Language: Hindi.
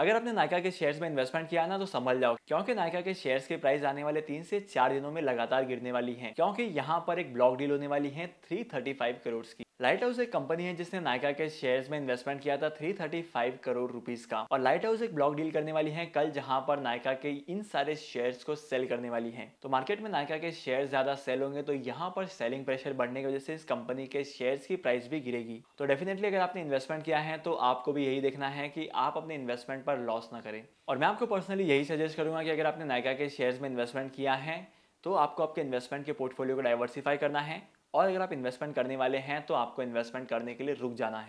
अगर आपने नायका के शेयर्स में इन्वेस्टमेंट किया ना तो समझ जाओ क्योंकि नायका के शेयर्स के प्राइस आने वाले तीन से चार दिनों में लगातार गिरने वाली हैं क्योंकि यहाँ पर एक ब्लॉक डील होने वाली है 335 करोड़ की लाइट हाउस एक कंपनी है जिसने नायका के शेयर्स में इन्वेस्टमेंट किया था 335 करोड़ रुपीस का और लाइट हाउस एक ब्लॉक डील करने वाली है कल जहां पर नायका के इन सारे शेयर्स को सेल करने वाली है तो मार्केट में नायका के शेयर ज्यादा सेल होंगे तो यहाँ पर सेलिंग प्रेशर बढ़ने की वजह से इस कंपनी के शेयर्स की प्राइस भी गिरेगी तो डेफिनेटली अगर आपने इन्वेस्टमेंट किया है तो आपको भी यही देखना है कि आप अपने इन्वेस्टमेंट पर लॉस ना करें और मैं आपको पर्सनली यही सजेस्ट करूंगा कि अगर आपने नायका के शेयर्स में इन्वेस्टमेंट किया है तो आपको आपके इन्वेस्टमेंट के पोर्टफोलियो को डाइवर्सिफाई करना है और अगर आप इन्वेस्टमेंट करने वाले हैं तो आपको इन्वेस्टमेंट करने के लिए रुक जाना है